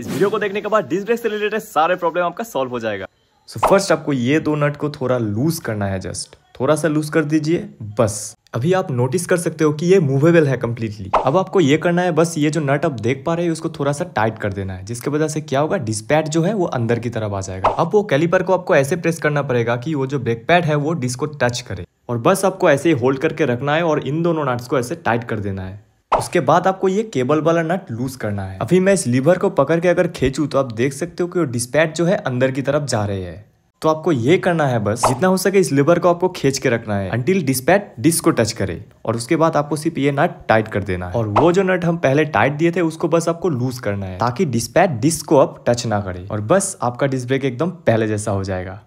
इस वीडियो को देखने के बाद डिस्क ब्रेक से रिलेटेड सारे प्रॉब्लम आपका सॉल्व हो जाएगा सो so फर्स्ट आपको ये दो नट को थोड़ा लूज करना है जस्ट थोड़ा सा लूज कर दीजिए बस अभी आप नोटिस कर सकते हो कि ये मूवेबल है कम्प्लीटली अब आपको ये करना है बस ये जो नट आप देख पा रहे हैं उसको थोड़ा सा टाइट कर देना है जिसके वजह से क्या होगा डिस्पैट जो है वो अंदर की तरफ आ जाएगा अब वो कैलिपर को आपको ऐसे प्रेस करना पड़ेगा कि वो जो ब्रेक पैड है वो डिस्क को टच करे और बस आपको ऐसे ही होल्ड करके रखना है और इन दोनों नट्स को ऐसे टाइट कर देना है उसके बाद आपको ये केबल वाला नट लूज करना है अभी मैं इस लीवर को पकड़ के अगर खेचू तो आप देख सकते हो कि वो डिस्पैच जो है अंदर की तरफ जा रही है तो आपको ये करना है बस जितना हो सके इस लिवर को आपको खींच के रखना है अंटिल डिस्पैट डिस्क को टच करे और उसके बाद आपको सिर्फ ये नट टाइट कर देना है और वो जो नट हम पहले टाइट दिए थे उसको बस आपको लूज करना है ताकि डिस्पैट डिस्क को आप टच ना करे और बस आपका डिस्क ब्रेक एकदम पहले जैसा हो जाएगा